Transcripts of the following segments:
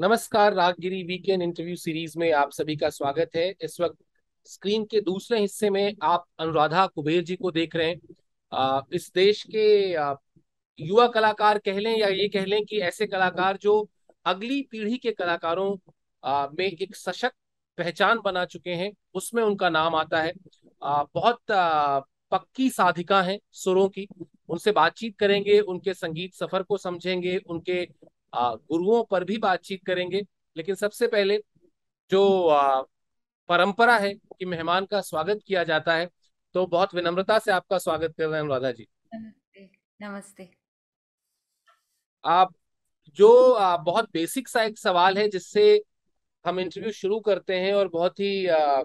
नमस्कार रागगिरी weekend interview series में आप सभी का स्वागत है इस वक्त स्क्रीन के दूसरे हिस्से में आप अनुराधा कुबेर जी को देख रहे हैं इस देश के युवा कलाकार कह लें या ये कह लें कि ऐसे कलाकार जो अगली पीढ़ी के कलाकारों में एक सशक्त पहचान बना चुके हैं उसमें उनका नाम आता है बहुत पक्की साधिका हैं सुरों की उनसे बातचीत करेंगे उनके संगीत सफर को समझेंगे उनके गुरुओं पर भी बातचीत करेंगे लेकिन सबसे पहले जो परंपरा है कि मेहमान का स्वागत किया जाता है तो बहुत विनम्रता से आपका स्वागत कर रहे हैं राधा जी नमस्ते नमस्ते आप जो आ, बहुत बेसिक सा एक सवाल है जिससे हम इंटरव्यू शुरू करते हैं और बहुत ही आ,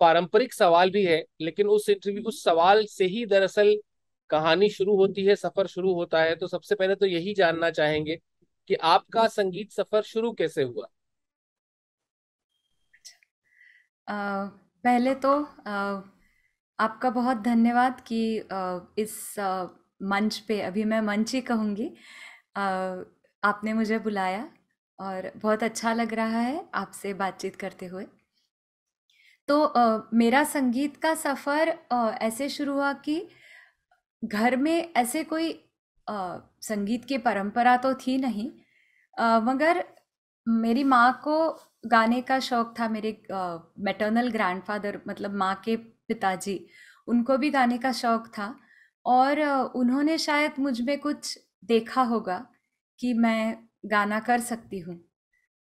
पारंपरिक सवाल भी है लेकिन उस इंटरव्यू उस सवाल से ही दरअसल कहानी शुरू होती है सफर शुरू होता है तो सबसे पहले तो यही जानना चाहेंगे कि आपका संगीत सफर शुरू कैसे हुआ आ, अच्छा। पहले तो आ, आपका बहुत धन्यवाद कि इस मंच पे अभी मैं मंच ही कहूँगी आपने मुझे बुलाया और बहुत अच्छा लग रहा है आपसे बातचीत करते हुए तो मेरा संगीत का सफ़र ऐसे शुरू हुआ कि घर में ऐसे कोई संगीत की परंपरा तो थी नहीं मगर मेरी माँ को गाने का शौक था मेरे मैटर्नल ग्रैंडफादर मतलब माँ के पिताजी उनको भी गाने का शौक था और उन्होंने शायद मुझ में कुछ देखा होगा कि मैं गाना कर सकती हूँ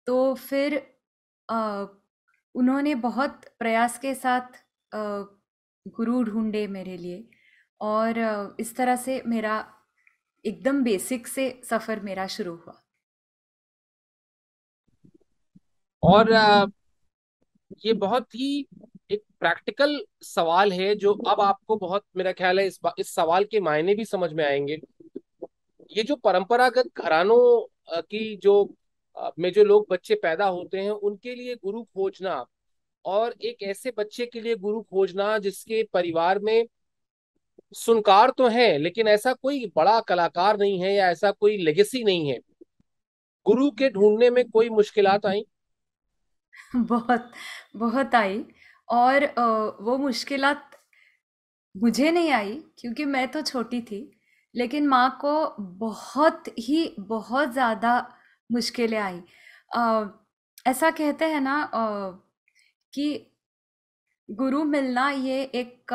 तो फिर आ, उन्होंने बहुत प्रयास के साथ आ, गुरु ढूंढे मेरे लिए और इस तरह से मेरा एकदम बेसिक से सफ़र मेरा शुरू हुआ और ये बहुत ही एक प्रैक्टिकल सवाल है जो अब आपको बहुत मेरा ख्याल है इस इस सवाल के मायने भी समझ में आएंगे ये जो परंपरागत घरानों की जो में जो लोग बच्चे पैदा होते हैं उनके लिए गुरु खोजना और एक ऐसे बच्चे के लिए गुरु खोजना जिसके परिवार में सुनकार तो है लेकिन ऐसा कोई बड़ा कलाकार नहीं है या ऐसा कोई लेगेसी नहीं है गुरु के ढूंढने में कोई मुश्किलात आई बहुत बहुत आई और वो मुश्किल मुझे नहीं आई क्योंकि मैं तो छोटी थी लेकिन माँ को बहुत ही बहुत ज़्यादा मुश्किलें आई ऐसा कहते हैं ना कि गुरु मिलना ये एक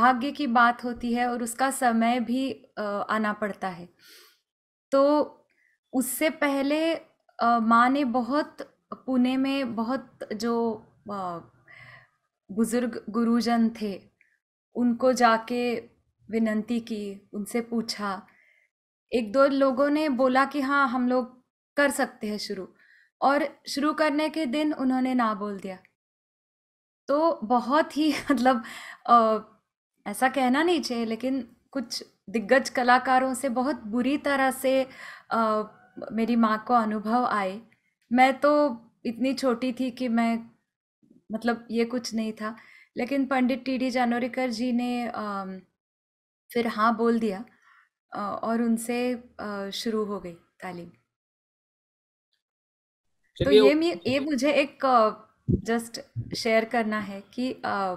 भाग्य की बात होती है और उसका समय भी आना पड़ता है तो उससे पहले माँ ने बहुत पुणे में बहुत जो बुज़ुर्ग गुरुजन थे उनको जाके विनती की उनसे पूछा एक दो लोगों ने बोला कि हाँ हम लोग कर सकते हैं शुरू और शुरू करने के दिन उन्होंने ना बोल दिया तो बहुत ही मतलब ऐसा कहना नहीं चाहिए लेकिन कुछ दिग्गज कलाकारों से बहुत बुरी तरह से आ, मेरी माँ को अनुभव आए मैं तो इतनी छोटी थी कि मैं मतलब ये कुछ नहीं था लेकिन पंडित टी डी जानोरिकर जी ने आ, फिर हाँ बोल दिया आ, और उनसे आ, शुरू हो गई तालीम तो ये ये मुझे एक जस्ट शेयर करना है कि आ,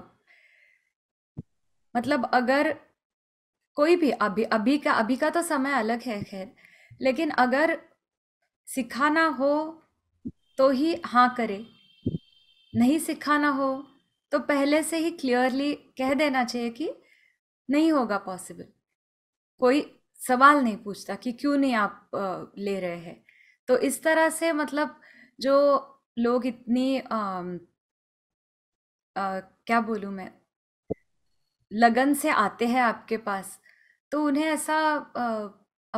मतलब अगर कोई भी अभी अभी का अभी का तो समय अलग है खैर लेकिन अगर सिखाना हो तो ही हाँ करे नहीं सिखाना हो तो पहले से ही क्लियरली कह देना चाहिए कि नहीं होगा पॉसिबल कोई सवाल नहीं पूछता कि क्यों नहीं आप ले रहे हैं तो इस तरह से मतलब जो लोग इतनी आ, आ, क्या बोलूँ मैं लगन से आते हैं आपके पास तो उन्हें ऐसा आ,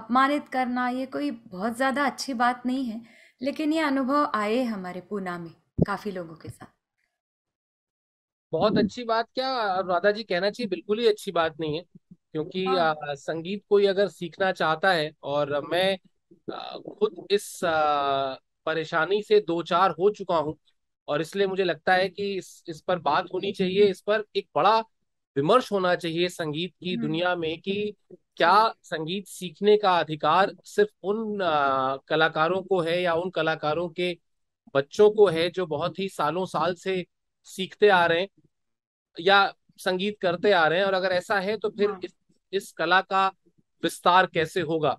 अपमानित करना ये कोई बहुत ज़्यादा अच्छी बात नहीं है लेकिन ये अनुभव आए हमारे पूना में काफी लोगों के साथ बहुत अच्छी बात क्या राधा जी कहना चाहिए बिल्कुल ही अच्छी बात नहीं है क्योंकि आ, हाँ। संगीत कोई अगर सीखना चाहता है और मैं आ, खुद इस आ, परेशानी से दो चार हो चुका हूँ और इसलिए मुझे लगता है कि इस इस पर बात होनी चाहिए इस पर एक बड़ा विमर्श होना चाहिए संगीत की हम्म। दुनिया में कि क्या संगीत सीखने का अधिकार सिर्फ उन आ, कलाकारों को है या उन कलाकारों के बच्चों को है जो बहुत ही सालों साल से सीखते आ रहे हैं या संगीत करते आ रहे हैं और अगर ऐसा है तो फिर हाँ। इस, इस कला का विस्तार कैसे होगा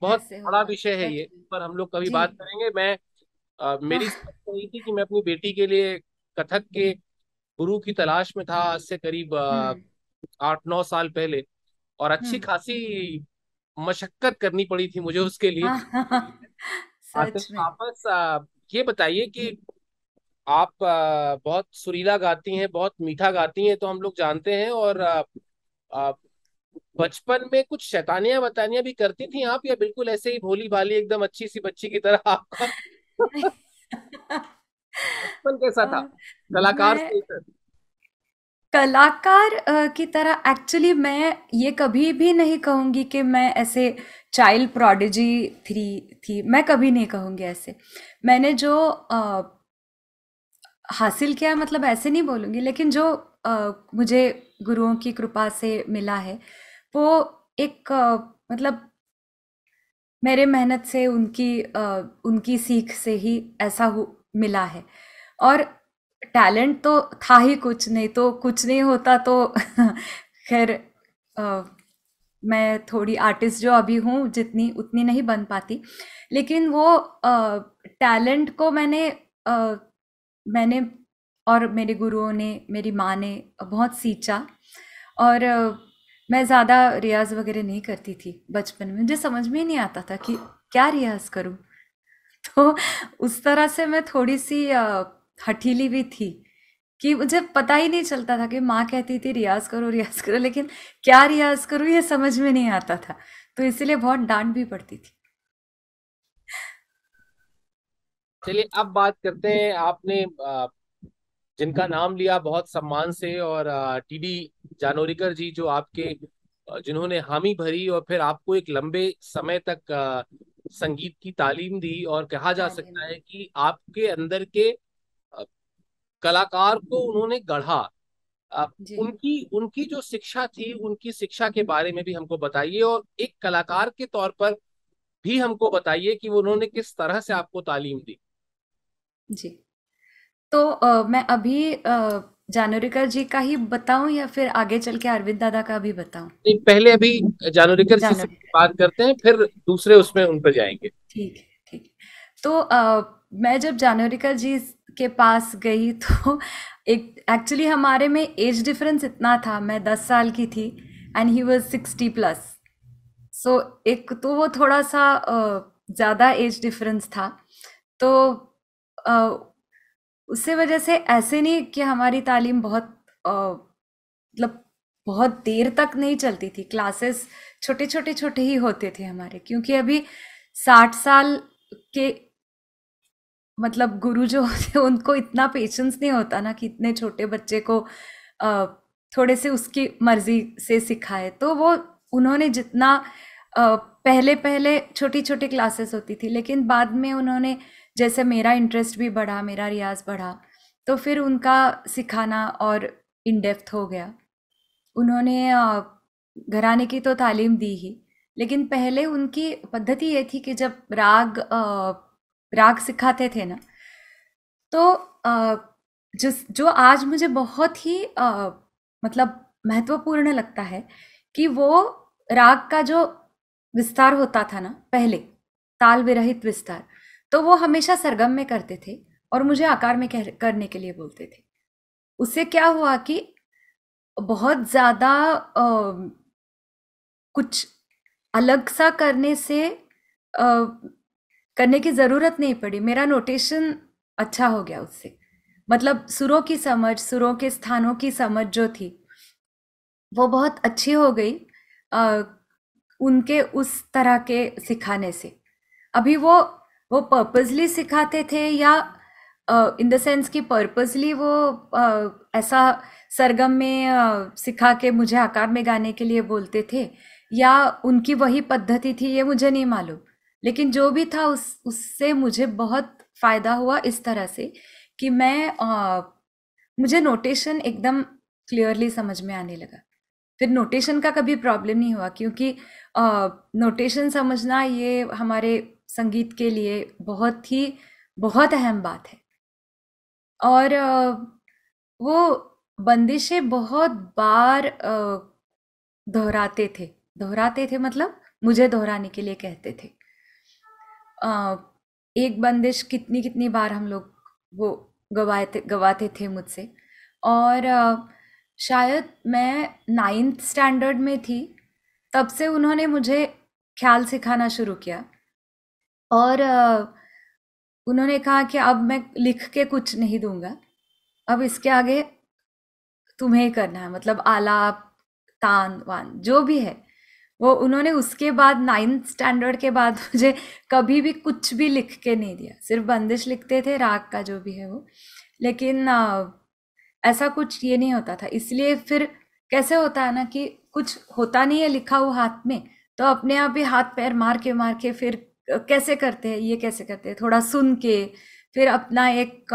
बहुत बड़ा विषय है ये पर हम लोग कभी बात करेंगे मैं आ, मेरी हाँ। तो यही थी कि मैं अपनी बेटी के लिए कथक के गुरु की तलाश में था आज से करीब हम्म। आठ नौ साल पहले और अच्छी हम्म। खासी मशक्कत करनी पड़ी थी मुझे उसके लिए हाँ। आपस ये बताइए कि आप बहुत सुरीला गाती हैं बहुत मीठा गाती हैं तो हम लोग जानते हैं और बचपन में कुछ शैतानियां बतानियां भी करती थी आप या बिल्कुल ऐसे ही भोली भाली एकदम अच्छी सी बच्ची की तरह आपका बचपन कैसा था कलाकार मैं... कलाकार की तरह एक्चुअली मैं ये कभी भी नहीं कहूंगी कि मैं ऐसे चाइल्ड प्रोडिजी थ्री थी मैं कभी नहीं कहूँगी ऐसे मैंने जो आ, हासिल किया मतलब ऐसे नहीं बोलूँगी लेकिन जो आ, मुझे गुरुओं की कृपा से मिला है वो एक आ, मतलब मेरे मेहनत से उनकी आ, उनकी सीख से ही ऐसा हो मिला है और टैलेंट तो था ही कुछ नहीं तो कुछ नहीं होता तो खैर मैं थोड़ी आर्टिस्ट जो अभी हूँ जितनी उतनी नहीं बन पाती लेकिन वो टैलेंट को मैंने आ, मैंने और मेरे गुरुओं ने मेरी माँ ने बहुत सींचा और आ, मैं ज़्यादा रियाज वगैरह नहीं करती थी बचपन में मुझे समझ में नहीं आता था कि क्या रियाज करूँ तो उस तरह से मैं थोड़ी सी हठीली भी थी कि मुझे पता ही नहीं चलता था कि माँ कहती थी रियाज करो रियाज करो लेकिन क्या रियाज करूँ ये समझ में नहीं आता था तो इसीलिए बहुत डांट भी पड़ती थी चलिए अब बात करते हैं आपने जिनका नाम लिया बहुत सम्मान से और टीडी जानोरीकर जी जो आपके जिन्होंने हामी भरी और फिर आपको एक लंबे समय तक संगीत की तालीम दी और कहा जा हाँ हाँ सकता है कि आपके अंदर के कलाकार को उन्होंने गढ़ा उनकी उनकी जो शिक्षा थी उनकी शिक्षा के बारे में भी हमको बताइए और एक कलाकार के तौर पर भी हमको बताइए कि उन्होंने किस तरह से आपको तालीम दी जी तो आ, मैं अभी जानोरिकर जी का ही बताऊं या फिर आगे चल के अरविंद दादा का भी बताऊं नहीं पहले अभी जानोरिकर जी से बात करते हैं फिर दूसरे उसमें उन पर जाएंगे ठीक ठीक तो आ, मैं जब जानोरिकर जी के पास गई तो एक एक्चुअली हमारे में एज डिफरेंस इतना था मैं दस साल की थी and he was sixty plus so एक तो वो थोड़ा सा ज़्यादा एज डिफरेंस था तो उससे वजह से ऐसे नहीं कि हमारी तालीम बहुत मतलब बहुत देर तक नहीं चलती थी क्लासेस छोटे छोटे छोटे ही होते थे हमारे क्योंकि अभी साठ साल के मतलब गुरु जो होते हैं उनको इतना पेशेंस नहीं होता ना कि इतने छोटे बच्चे को थोड़े से उसकी मर्जी से सिखाए तो वो उन्होंने जितना पहले पहले छोटी छोटी क्लासेस होती थी लेकिन बाद में उन्होंने जैसे मेरा इंटरेस्ट भी बढ़ा मेरा रियाज बढ़ा तो फिर उनका सिखाना और इनडेप्थ हो गया उन्होंने घराने की तो तालीम दी ही लेकिन पहले उनकी पद्धति ये थी कि जब राग राग सिखाते थे ना तो जो जो आज मुझे बहुत ही मतलब महत्वपूर्ण लगता है कि वो राग का जो विस्तार होता था ना पहले ताल विरहित विस्तार तो वो हमेशा सरगम में करते थे और मुझे आकार में कह, करने के लिए बोलते थे उससे क्या हुआ कि बहुत ज़्यादा कुछ अलग सा करने से आ, करने की ज़रूरत नहीं पड़ी मेरा नोटेशन अच्छा हो गया उससे मतलब सुरों की समझ सुरों के स्थानों की समझ जो थी वो बहुत अच्छी हो गई आ, उनके उस तरह के सिखाने से अभी वो वो पर्पजली सिखाते थे या इन द सेंस कि पर्पजली वो आ, ऐसा सरगम में आ, सिखा के मुझे आकार में गाने के लिए बोलते थे या उनकी वही पद्धति थी ये मुझे नहीं मालूम लेकिन जो भी था उस उससे मुझे बहुत फ़ायदा हुआ इस तरह से कि मैं आ, मुझे नोटेशन एकदम क्लियरली समझ में आने लगा फिर नोटेशन का कभी प्रॉब्लम नहीं हुआ क्योंकि नोटेशन समझना ये हमारे संगीत के लिए बहुत ही बहुत अहम बात है और आ, वो बंदिशें बहुत बार दोहराते थे दोहराते थे मतलब मुझे दोहराने के लिए कहते थे एक बंदिश कितनी कितनी बार हम लोग वो थे गवाते थे मुझसे और शायद मैं नाइन्थ स्टैंडर्ड में थी तब से उन्होंने मुझे ख्याल सिखाना शुरू किया और उन्होंने कहा कि अब मैं लिख के कुछ नहीं दूंगा अब इसके आगे तुम्हें करना है मतलब आलाप तान वान जो भी है वो उन्होंने उसके बाद नाइन्थ स्टैंडर्ड के बाद मुझे कभी भी कुछ भी लिख के नहीं दिया सिर्फ बंदिश लिखते थे राग का जो भी है वो लेकिन आ, ऐसा कुछ ये नहीं होता था इसलिए फिर कैसे होता है ना कि कुछ होता नहीं है लिखा हुआ हाथ में तो अपने आप ही हाथ पैर मार के मार के फिर कैसे करते हैं ये कैसे करते हैं थोड़ा सुन के फिर अपना एक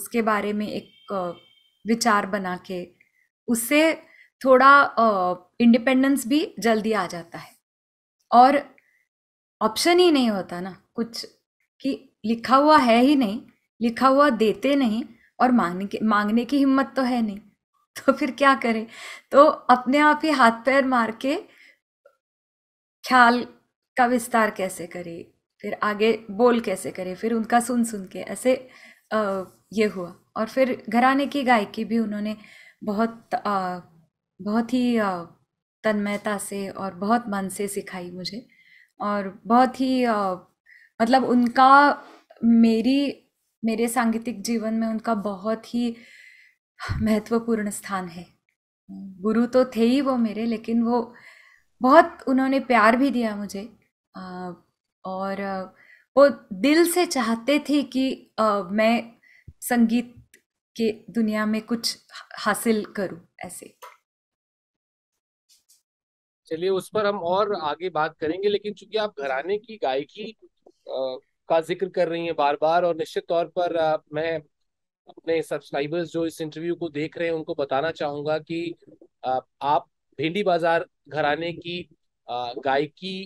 उसके बारे में एक विचार बना के उससे थोड़ा इंडिपेंडेंस भी जल्दी आ जाता है और ऑप्शन ही नहीं होता ना कुछ कि लिखा हुआ है ही नहीं लिखा हुआ देते नहीं और मांगने की मांगने की हिम्मत तो है नहीं तो फिर क्या करें तो अपने आप ही हाथ पैर मार के ख्याल का विस्तार कैसे करें फिर आगे बोल कैसे करें फिर उनका सुन सुन के ऐसे आ, ये हुआ और फिर घराने की गायकी भी उन्होंने बहुत आ, बहुत ही तन्मयता से और बहुत मन से सिखाई मुझे और बहुत ही मतलब उनका मेरी मेरे सांगीतिक जीवन में उनका बहुत ही महत्वपूर्ण स्थान है। गुरु तो थे ही वो मेरे लेकिन वो बहुत उन्होंने प्यार भी दिया मुझे और वो दिल से चाहते थे कि मैं संगीत के दुनिया में कुछ हासिल करूँ ऐसे। चलिए उस पर हम और आगे बात करेंगे लेकिन चूंकि आप घराने की गायकी का जिक्र कर रही हैं बार बार और निश्चित तौर पर मैं अपने सब्सक्राइबर्स जो इस इंटरव्यू को देख रहे हैं उनको बताना चाहूंगा कि आप भिंडी बाजार घराने की गायकी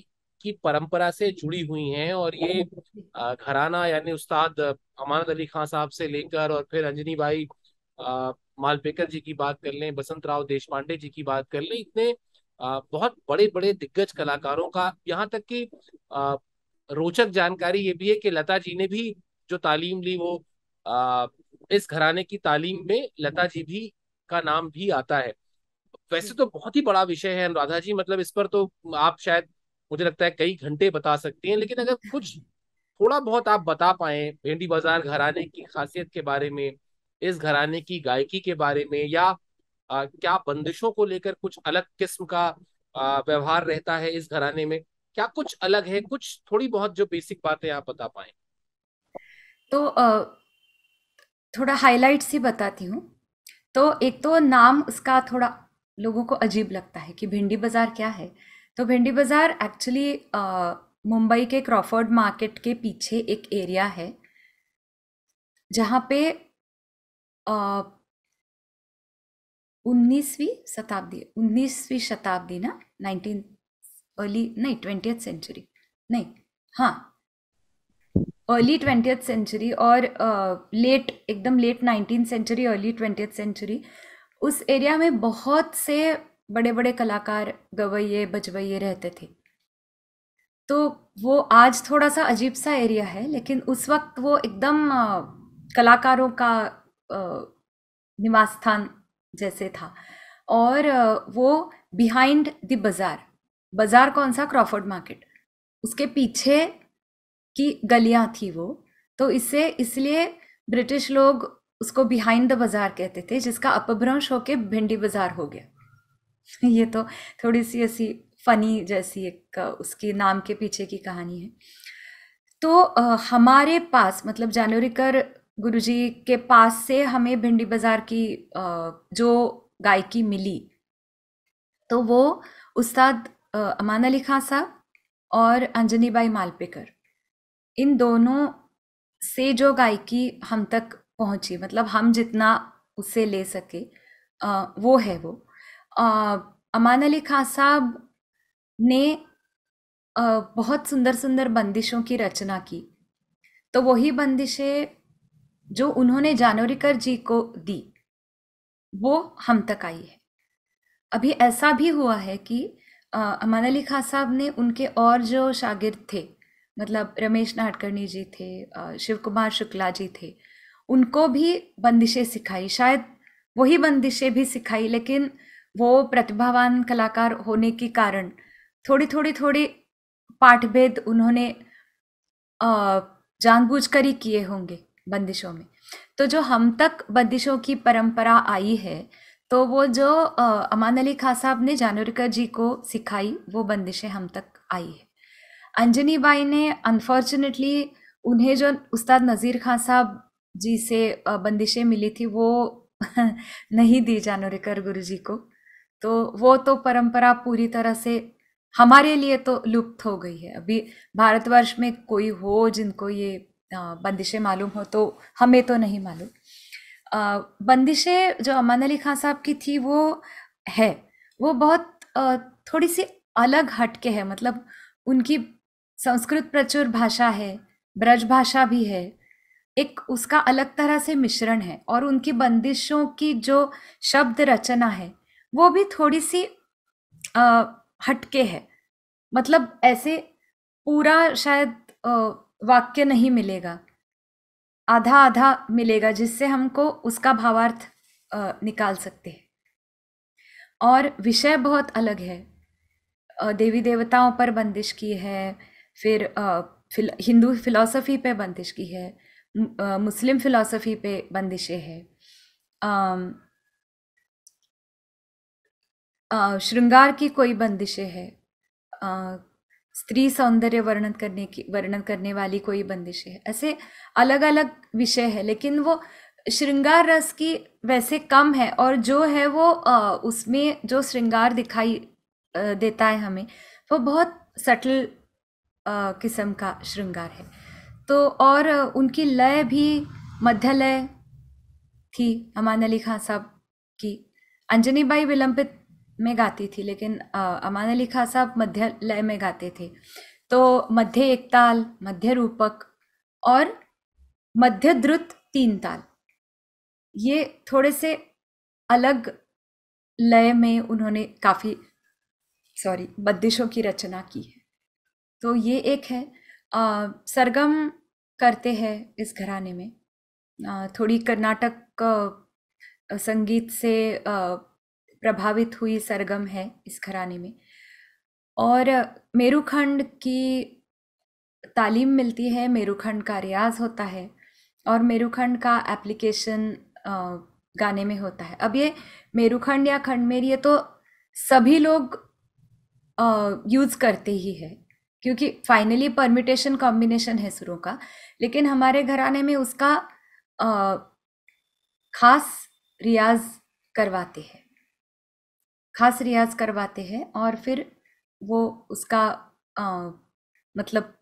की परंपरा से जुड़ी हुई हैं और ये घराना यानी उस्ताद अमानत अली खान साहब से लेकर और फिर अंजनी भाई मालपेकर जी की बात कर लें बसंत राव देशपांडे जी की बात कर लें इतने बहुत बड़े बड़े दिग्गज कलाकारों का यहाँ तक कि रोचक जानकारी ये भी है कि लता जी ने भी जो तालीम ली वो इस घराने की तालीम में लता जी भी का नाम भी आता है वैसे तो बहुत ही बड़ा विषय है अनुराधा जी मतलब इस पर तो आप शायद मुझे लगता है कई घंटे बता सकती हैं लेकिन अगर कुछ थोड़ा बहुत आप बता पाए भेंडी बाजार घराने की खासियत के बारे में इस घराने की गायकी के बारे में या आ, क्या बंदिशों को लेकर कुछ अलग किस्म का व्यवहार रहता है इस घराने में क्या कुछ अलग है कुछ थोड़ी बहुत जो बेसिक बातें आप बता पाए तो थोड़ा हाइलाइट्स ही बताती हूँ तो एक तो नाम उसका थोड़ा लोगों को अजीब लगता है कि भिंडी बाजार क्या है तो भिंडी बाजार एक्चुअली मुंबई के क्रॉफर्ड मार्केट के पीछे एक एरिया है जहाँ पे आ, उन्नीसवीं शताब्दी उन्नीसवीं शताब्दी ना नाइनटीन अर्ली नहीं ट्वेंटी सेंचुरी नहीं हाँ अर्ली ट्वेंटी सेंचुरी और लेट एकदम late nineteen century early twentieth century उस एरिया में बहुत से बड़े बड़े कलाकार गवैये बजवैये रहते थे तो वो आज थोड़ा सा अजीब सा एरिया है लेकिन उस वक्त वो एकदम कलाकारों का निवास स्थान जैसे था और वो बिहाइंड द बाज़ार बाज़ार कौन सा क्रॉफर्ड मार्केट उसके पीछे की गलियां थी वो तो इससे इसलिए ब्रिटिश लोग उसको बिहाइंड द बाज़ार कहते थे जिसका अपभ्रंश होके भिंडी बाज़ार हो गया ये तो थोड़ी सी ऐसी फनी जैसी एक उसकी नाम के पीछे की कहानी है तो हमारे पास मतलब जानोरीकर गुरुजी के पास से हमें भिंडी बाजार की जो गायकी मिली तो वो उस्ताद अमान अली खां साहब और अंजनी बाई मालपेकर इन दोनों से जो गायकी हम तक पहुंची मतलब हम जितना उससे ले सके वो है वो अमान अली खां साहब ने बहुत सुंदर सुंदर बंदिशों की रचना की तो वही बंदिशें जो उन्होंने जानवरीकर जी को दी वो हम तक आई है अभी ऐसा भी हुआ है कि अमान अली खान साहब ने उनके और जो शागिर्द थे मतलब रमेश नाटकर्णी जी थे शिव कुमार शुक्ला जी थे उनको भी बंदिशें सिखाई शायद वही बंदिशें भी सिखाई लेकिन वो प्रतिभावान कलाकार होने के कारण थोड़ी थोड़ी थोड़ी पाठभेद उन्होंने जानबूझ कर ही किए होंगे बंदिशों में तो जो हम तक बंदिशों की परंपरा आई है तो वो जो अमान अली खां साहब ने जानवरकर जी को सिखाई वो बंदिशें हम तक आई है अंजनी बाई ने अनफॉर्चुनेटली उन्हें जो उस्ताद नज़ीर खां साहब जी से बंदिशें मिली थी वो नहीं दी जानवरकर गुरु जी को तो वो तो परंपरा पूरी तरह से हमारे लिए तो लुप्त हो गई है अभी भारतवर्ष में कोई हो जिनको ये बंदिशें मालूम हो तो हमें तो नहीं मालूम बंदिशें जो अमान अली खां साहब की थी वो है वो बहुत थोड़ी सी अलग हटके है मतलब उनकी संस्कृत प्रचुर भाषा है ब्रज भाषा भी है एक उसका अलग तरह से मिश्रण है और उनकी बंदिशों की जो शब्द रचना है वो भी थोड़ी सी आ, हटके है मतलब ऐसे पूरा शायद आ, वाक्य नहीं मिलेगा आधा आधा मिलेगा जिससे हमको उसका भावार्थ निकाल सकते हैं और विषय बहुत अलग है देवी देवताओं पर बंदिश की है फिर फिल, हिंदू फिलॉसफी पे बंदिश की है मुस्लिम फिलॉसफी पे बंदिशें हैं श्रृंगार की कोई बंदिशें है स्त्री सौंदर्य वर्णन करने की वर्णन करने वाली कोई बंदिश है ऐसे अलग अलग विषय है लेकिन वो श्रृंगार रस की वैसे कम है और जो है वो आ, उसमें जो श्रृंगार दिखाई आ, देता है हमें वो बहुत सटल किस्म का श्रृंगार है तो और उनकी लय भी मध्य लय थी अमान अली खां साहब की अंजनी बाई विलंबित में गाती थी लेकिन अमान अली खां साहब मध्य लय में गाते थे तो मध्य एक ताल मध्य रूपक और मध्य द्रुत तीन ताल ये थोड़े से अलग लय में उन्होंने काफ़ी सॉरी बद्दिशों की रचना की है तो ये एक है आ, सरगम करते हैं इस घराने में आ, थोड़ी कर्नाटक संगीत से आ, प्रभावित हुई सरगम है इस घराने में और मेरूखंड की तालीम मिलती है मेरूखंड का रियाज होता है और मेरूखंड का एप्लीकेशन गाने में होता है अब ये मेरूखंड या खंडमेर ये तो सभी लोग यूज़ करते ही है क्योंकि फाइनली परमिटेशन कॉम्बिनेशन है सुरों का लेकिन हमारे घराने में उसका आ, खास रियाज करवाते हैं ख़ास रियाज करवाते हैं और फिर वो उसका आ, मतलब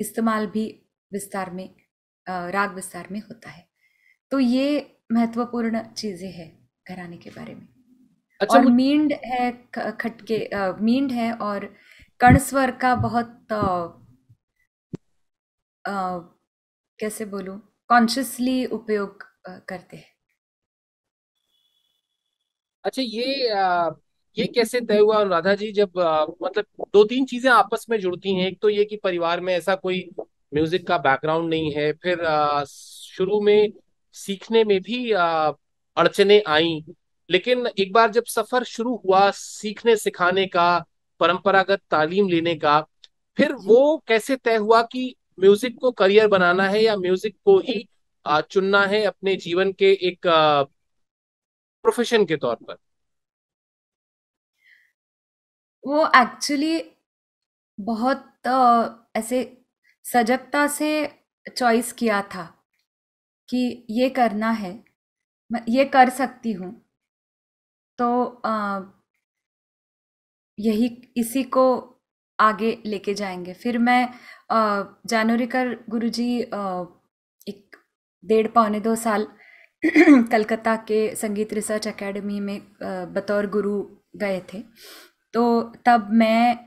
इस्तेमाल भी विस्तार में आ, राग विस्तार में होता है तो ये महत्वपूर्ण चीज़ें हैं घराने के बारे में अच्छा, और मींड है खटके मींड है और कणस्वर का बहुत आ, कैसे बोलूं कॉन्शियसली उपयोग करते हैं अच्छा ये आ, ये कैसे तय हुआ राधा जी जब आ, मतलब दो तीन चीजें आपस में जुड़ती हैं एक तो ये कि परिवार में ऐसा कोई म्यूजिक का बैकग्राउंड नहीं है फिर आ, शुरू में सीखने में भी आ, अड़चने आई लेकिन एक बार जब सफर शुरू हुआ सीखने सिखाने का परंपरागत तालीम लेने का फिर वो कैसे तय हुआ कि म्यूजिक को करियर बनाना है या म्यूजिक को ही चुनना है अपने जीवन के एक प्रोफेशन के तौर पर वो एक्चुअली बहुत ऐसे सजगता से चॉइस किया था कि ये करना है मैं ये कर सकती हूँ तो आ, यही इसी को आगे लेके जाएंगे फिर मैं जानोरीकर गुरुजी एक डेढ़ पौने दो साल कलकत्ता के संगीत रिसर्च एकेडमी में बतौर गुरु गए थे तो तब मैं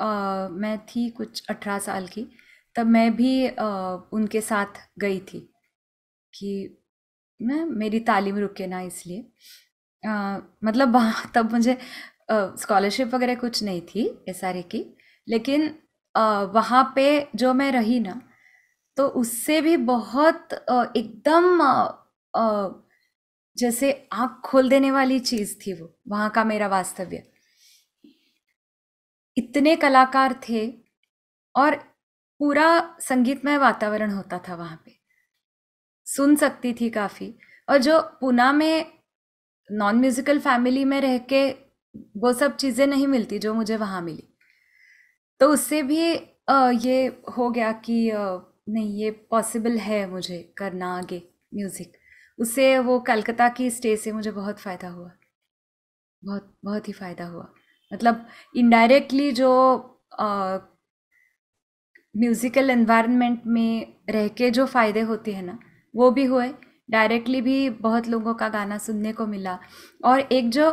आ, मैं थी कुछ अठारह साल की तब मैं भी आ, उनके साथ गई थी कि मैं मेरी तालीम रुके ना इसलिए आ, मतलब वहाँ तब मुझे स्कॉलरशिप वगैरह कुछ नहीं थी एस की लेकिन वहाँ पे जो मैं रही ना तो उससे भी बहुत एकदम जैसे आंख खोल देने वाली चीज थी वो वहां का मेरा वास्तव्य इतने कलाकार थे और पूरा संगीतमय वातावरण होता था वहां पे सुन सकती थी काफ़ी और जो पुना में नॉन म्यूज़िकल फैमिली में रह के वो सब चीज़ें नहीं मिलती जो मुझे वहां मिली तो उससे भी ये हो गया कि नहीं ये पॉसिबल है मुझे करना आगे म्यूज़िक उससे वो कलकत्ता की स्टे से मुझे बहुत फ़ायदा हुआ बहुत बहुत ही फ़ायदा हुआ मतलब इनडायरेक्टली जो म्यूज़िकल इन्वायरमेंट में रह के जो फ़ायदे होते हैं ना वो भी हुए डायरेक्टली भी बहुत लोगों का गाना सुनने को मिला और एक जो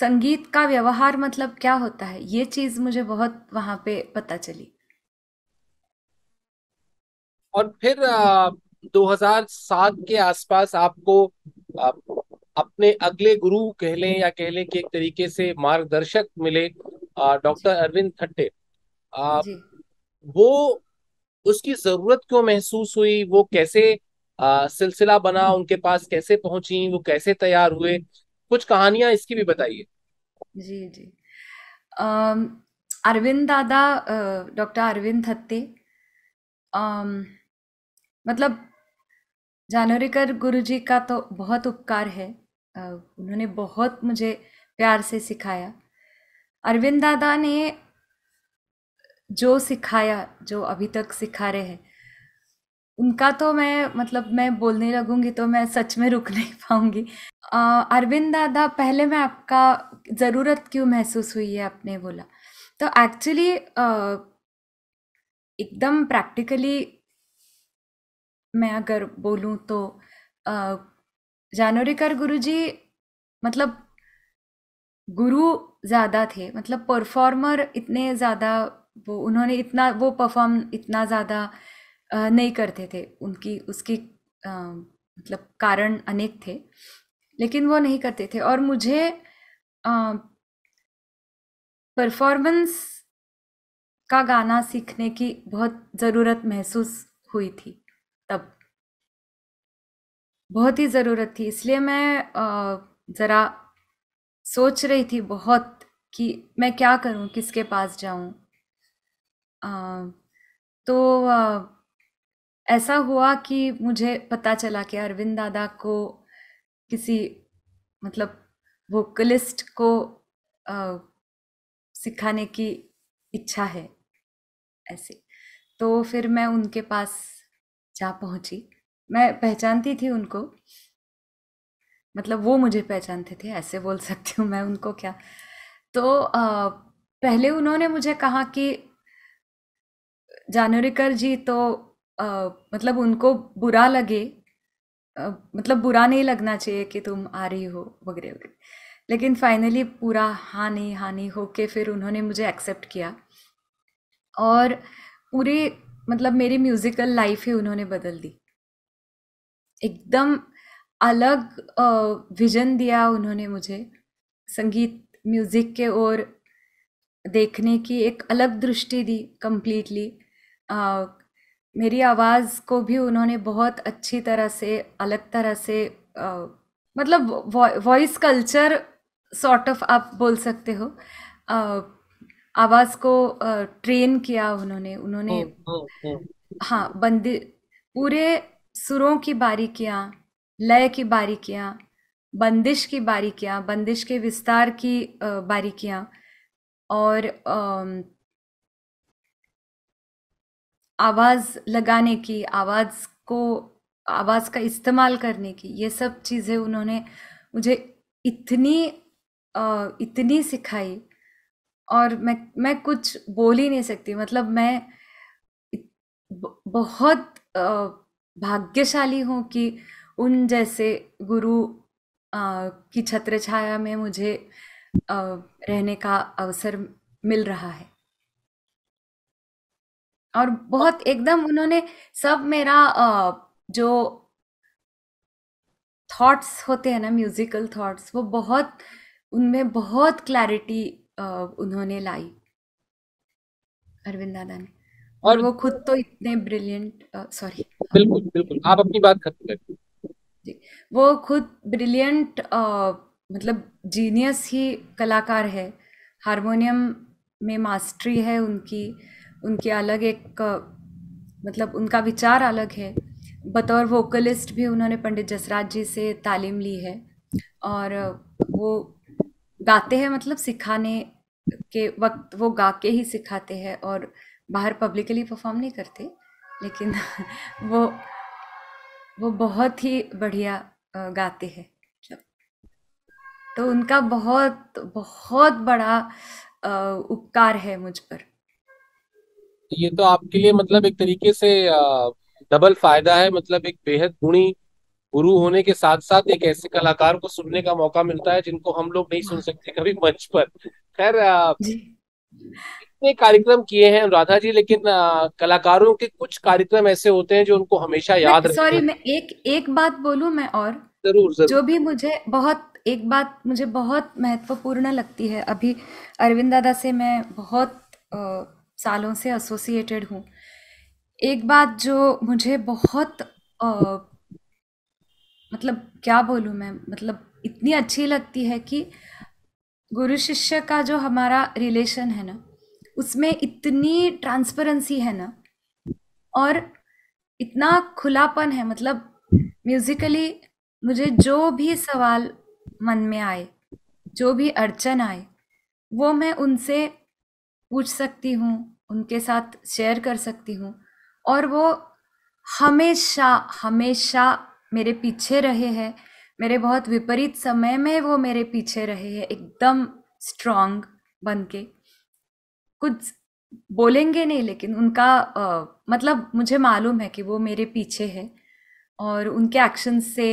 संगीत का व्यवहार मतलब क्या होता है ये चीज़ मुझे बहुत वहाँ पे पता चली और फिर 2007 के आसपास आपको आप, अपने अगले गुरु कह लें या कह लें कि एक तरीके से मार्गदर्शक मिले डॉक्टर अरविंद थट्टे वो उसकी जरूरत क्यों महसूस हुई वो कैसे सिलसिला बना उनके पास कैसे पहुंची वो कैसे तैयार हुए कुछ कहानियां इसकी भी बताइए जी जी अरविंद दादा डॉक्टर अरविंद थत्ते मतलब जानोरीकर गुरु जी का तो बहुत उपकार है उन्होंने बहुत मुझे प्यार से सिखाया अरविंद दादा ने जो सिखाया जो अभी तक सिखा रहे हैं उनका तो मैं मतलब मैं बोलने लगूंगी तो मैं सच में रुक नहीं पाऊंगी अरविंद दादा पहले मैं आपका ज़रूरत क्यों महसूस हुई है आपने बोला तो एक्चुअली एकदम प्रैक्टिकली मैं अगर बोलूँ तो जानोरेकर गुरु जी मतलब गुरु ज़्यादा थे मतलब परफॉर्मर इतने ज़्यादा वो उन्होंने इतना वो परफॉर्म इतना ज़्यादा नहीं करते थे उनकी उसकी आ, मतलब कारण अनेक थे लेकिन वो नहीं करते थे और मुझे परफॉर्मेंस का गाना सीखने की बहुत ज़रूरत महसूस हुई थी तब बहुत ही ज़रूरत थी इसलिए मैं ज़रा सोच रही थी बहुत कि मैं क्या करूं किसके पास जाऊं तो ऐसा हुआ कि मुझे पता चला कि अरविंद दादा को किसी मतलब वोकलिस्ट को आ, सिखाने की इच्छा है ऐसे तो फिर मैं उनके पास जा पहुंची मैं पहचानती थी उनको मतलब वो मुझे पहचानते थे ऐसे बोल सकती हूँ मैं उनको क्या तो आ, पहले उन्होंने मुझे कहा कि जानोरिकर जी तो आ, मतलब उनको बुरा लगे आ, मतलब बुरा नहीं लगना चाहिए कि तुम आ रही हो वगैरह वगैरह लेकिन फाइनली पूरा हाँ नहीं हाँ नहीं होके फिर उन्होंने मुझे एक्सेप्ट किया और पूरे मतलब मेरी म्यूज़िकल लाइफ ही उन्होंने बदल दी एकदम अलग विजन दिया उन्होंने मुझे संगीत म्यूज़िक के ओर देखने की एक अलग दृष्टि दी कम्प्लीटली मेरी आवाज़ को भी उन्होंने बहुत अच्छी तरह से अलग तरह से आ, मतलब वॉइस कल्चर सॉर्ट ऑफ आप बोल सकते हो आ, आवाज को ट्रेन किया उन्होंने उन्होंने हाँ बंदी पूरे सुरों की बारी किया लय की बारी किया बंदिश की बारी किया बंदिश के विस्तार की बारी किया और आवाज लगाने की आवाज को आवाज का इस्तेमाल करने की ये सब चीजें उन्होंने मुझे इतनी इतनी सिखाई और मैं मैं कुछ बोल ही नहीं सकती मतलब मैं बहुत भाग्यशाली हूँ कि उन जैसे गुरु की छत्र छाया में मुझे रहने का अवसर मिल रहा है और बहुत एकदम उन्होंने सब मेरा जो थॉट्स होते हैं ना म्यूजिकल थॉट्स वो बहुत उनमें बहुत क्लैरिटी उन्होंने लाई अरविंदा दान और, और वो खुद तो इतने ब्रिलियंट सॉरी बिल्कुल बिल्कुल आप अपनी बात खत्म करें जी वो खुद ब्रिलियंट मतलब जीनियस ही कलाकार है हारमोनियम में मास्टरी है उनकी उनकी अलग एक मतलब उनका विचार अलग है बतौर वोकलिस्ट भी उन्होंने पंडित जसराज जी से तालीम ली है और वो गाते हैं मतलब सिखाने के वक्त वो गा के ही सिखाते हैं और बाहर पब्लिकली परफॉर्म नहीं करते लेकिन वो वो बहुत ही बढ़िया गाते हैं मतलब। तो उनका बहुत बहुत बड़ा उपकार है मुझ पर ये तो आपके लिए मतलब एक तरीके से डबल फायदा है मतलब एक बेहद गुणी गुरु होने के साथ साथ एक ऐसे कलाकार को सुनने का मौका मिलता है जिनको हम लोग नहीं सुन सकते कभी मंच पर खैर इतने कार्यक्रम किए हैं राधा जी लेकिन आ, कलाकारों के कुछ कार्यक्रम ऐसे होते हैं जो उनको हमेशा याद सॉरी मैं एक एक बात बोलू मैं और जरूर, जरूर जो भी मुझे बहुत एक बात मुझे बहुत महत्वपूर्ण लगती है अभी अरविंद दादा से मैं बहुत आ, सालों से एसोसिएटेड हूँ एक बात जो मुझे बहुत आ, मतलब क्या बोलूँ मैं मतलब इतनी अच्छी लगती है कि गुरु शिष्य का जो हमारा रिलेशन है ना उसमें इतनी ट्रांसपेरेंसी है ना और इतना खुलापन है मतलब म्यूजिकली मुझे जो भी सवाल मन में आए जो भी अड़चन आए वो मैं उनसे पूछ सकती हूँ उनके साथ शेयर कर सकती हूँ और वो हमेशा हमेशा मेरे पीछे रहे हैं मेरे बहुत विपरीत समय में वो मेरे पीछे रहे हैं एकदम स्ट्रांग बन के कुछ बोलेंगे नहीं लेकिन उनका आ, मतलब मुझे मालूम है कि वो मेरे पीछे है और उनके एक्शन से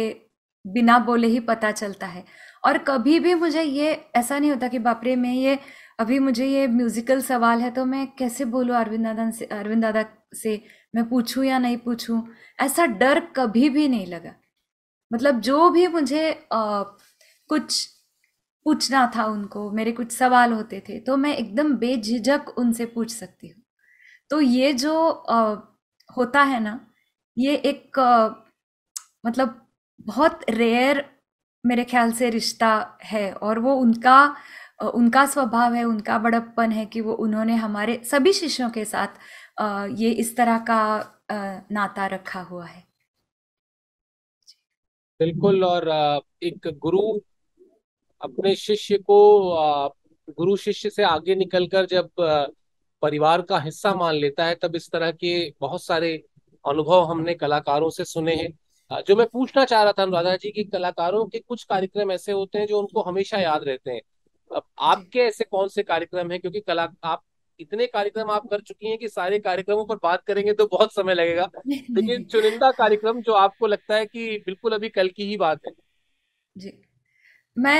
बिना बोले ही पता चलता है और कभी भी मुझे ये ऐसा नहीं होता कि बापरे मैं ये अभी मुझे ये म्यूज़िकल सवाल है तो मैं कैसे बोलूँ अरविंद दादा से अरविंद दादा से मैं पूछूं या नहीं पूछूं ऐसा डर कभी भी नहीं लगा मतलब जो भी मुझे आ, कुछ पूछना था उनको मेरे कुछ सवाल होते थे तो मैं एकदम बेझिझक उनसे पूछ सकती हूँ तो ये जो आ, होता है ना ये एक आ, मतलब बहुत रेयर मेरे ख्याल से रिश्ता है और वो उनका उनका स्वभाव है उनका बड़प्पन है कि वो उन्होंने हमारे सभी शिष्यों के साथ ये इस तरह का नाता रखा हुआ है बिल्कुल हम्म। और एक गुरु अपने शिष्य को गुरु शिष्य से आगे निकलकर जब परिवार का हिस्सा मान लेता है तब इस तरह के बहुत सारे अनुभव हमने कलाकारों से सुने हैं जो मैं पूछना चाह रहा था अनुराधा जी कि कलाकारों के कुछ कार्यक्रम ऐसे होते हैं जो उनको हमेशा याद रहते हैं अब आपके ऐसे कौन से कार्यक्रम हैं क्योंकि कला आप इतने कार्यक्रम आप कर चुकी हैं कि सारे कार्यक्रमों पर बात करेंगे तो बहुत समय लगेगा लेकिन चुनिंदा कार्यक्रम जो आपको लगता है कि बिल्कुल अभी कल की ही बात है जी मैं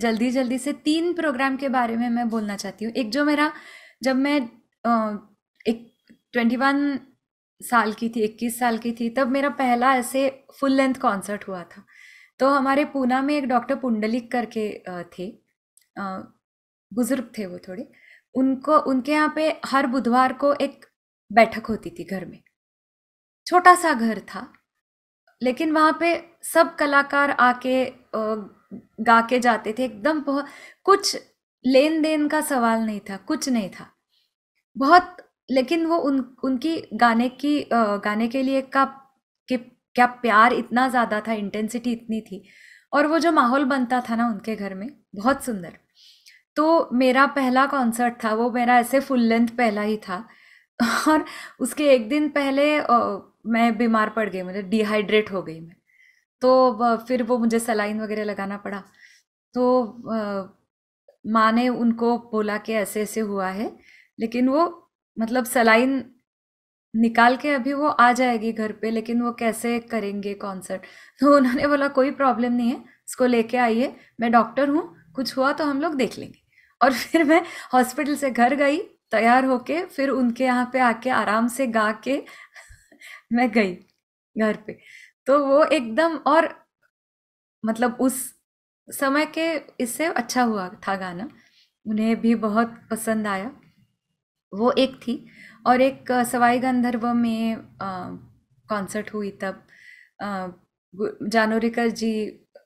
जल्दी जल्दी से तीन प्रोग्राम के बारे में मैं बोलना चाहती हूँ एक जो मेरा जब मैं एक ट्वेंटी वन साल की थी इक्कीस साल की थी तब मेरा पहला ऐसे फुल लेंथ कॉन्सर्ट हुआ था तो हमारे पूना में एक डॉक्टर पुंडलिक करके थे बुजुर्ग थे वो थोड़े उनको उनके यहाँ पे हर बुधवार को एक बैठक होती थी घर में छोटा सा घर था लेकिन वहाँ पे सब कलाकार आके गा के जाते थे एकदम बहुत कुछ लेन देन का सवाल नहीं था कुछ नहीं था बहुत लेकिन वो उन उनकी गाने की गाने के लिए का कि क्या प्यार इतना ज़्यादा था इंटेंसिटी इतनी थी और वो जो माहौल बनता था ना उनके घर में बहुत सुंदर तो मेरा पहला कॉन्सर्ट था वो मेरा ऐसे फुल लेंथ पहला ही था और उसके एक दिन पहले मैं बीमार पड़ गई मतलब डिहाइड्रेट हो गई मैं तो फिर वो मुझे सलाइन वगैरह लगाना पड़ा तो माँ ने उनको बोला कि ऐसे ऐसे हुआ है लेकिन वो मतलब सलाइन निकाल के अभी वो आ जाएगी घर पे लेकिन वो कैसे करेंगे कॉन्सर्ट तो उन्होंने बोला कोई प्रॉब्लम नहीं है इसको लेके आइए मैं डॉक्टर हूँ कुछ हुआ तो हम लोग देख लेंगे और फिर मैं हॉस्पिटल से घर गई तैयार होके फिर उनके यहाँ पे आके आराम से गा के मैं गई घर पे तो वो एकदम और मतलब उस समय के इससे अच्छा हुआ था गाना उन्हें भी बहुत पसंद आया वो एक थी और एक सवाई गंधर्व में कॉन्सर्ट हुई तब जानोरिकर जी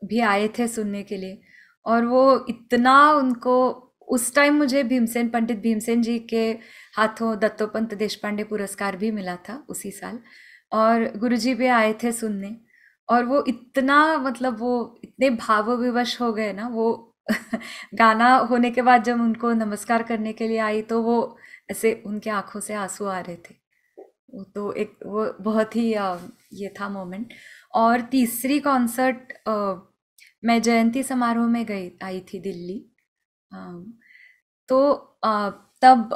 भी आए थे सुनने के लिए और वो इतना उनको उस टाइम मुझे भीमसेन पंडित भीमसेन जी के हाथों दत्तोपंत देशपांडे पुरस्कार भी मिला था उसी साल और गुरुजी भी आए थे सुनने और वो इतना मतलब वो इतने भाव विवश हो गए ना वो गाना होने के बाद जब उनको नमस्कार करने के लिए आई तो वो ऐसे उनके आंखों से आंसू आ रहे थे तो एक वो बहुत ही ये था मोमेंट और तीसरी कॉन्सर्ट मैं जयंती समारोह में गई आई थी दिल्ली हाँ। तो तब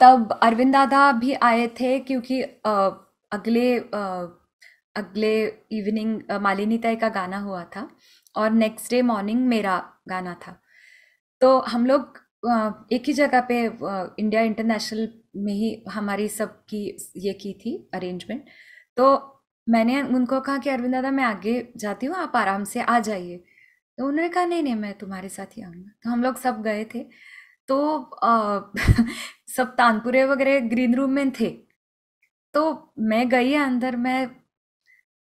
तब अरविंद दादा भी आए थे क्योंकि अगले अगले इवनिंग मालिनी तय का गाना हुआ था और नेक्स्ट डे मॉर्निंग मेरा गाना था तो हम लोग एक ही जगह पे इंडिया इंटरनेशनल में ही हमारी सब की ये की थी अरेंजमेंट तो मैंने उनको कहा कि अरविंद दादा मैं आगे जाती हूँ आप आराम से आ जाइए तो उन्होंने कहा नहीं नहीं मैं तुम्हारे साथ ही आऊँगा तो हम लोग सब गए थे तो आ, सब तानपुरे वगैरह ग्रीन रूम में थे तो मैं गई अंदर मैं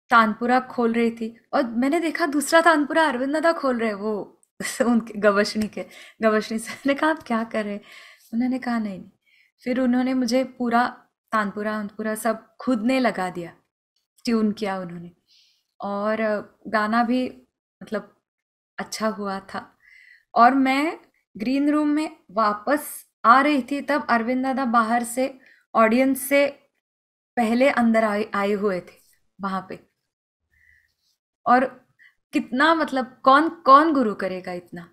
तानपुरा खोल रही थी और मैंने देखा दूसरा तानपुरा अरविंद दादा खोल रहे वो उनके गवशनी के गवशनी सर ने कहा आप क्या कर रहे उन्होंने कहा नहीं नहीं फिर उन्होंने मुझे पूरा तानपुरा अनपुरा सब खुद ने लगा दिया ट्यून किया उन्होंने और गाना भी मतलब अच्छा हुआ था और मैं ग्रीन रूम में वापस आ रही थी तब अरविंद दादा बाहर से ऑडियंस से पहले अंदर आए आए हुए थे वहां पे और कितना मतलब कौन कौन गुरु करेगा इतना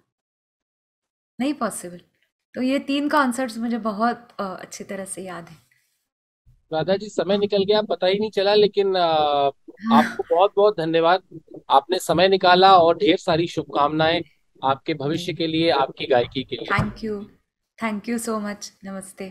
नहीं पॉसिबल तो ये तीन कॉन्सर्ट्स मुझे बहुत अच्छी तरह से याद है राधा जी समय निकल गया पता ही नहीं चला लेकिन आ, आपको बहुत बहुत धन्यवाद आपने समय निकाला और ढेर सारी शुभकामनाएं आपके भविष्य के लिए आपकी गायकी के लिए thank you thank you so much नमस्ते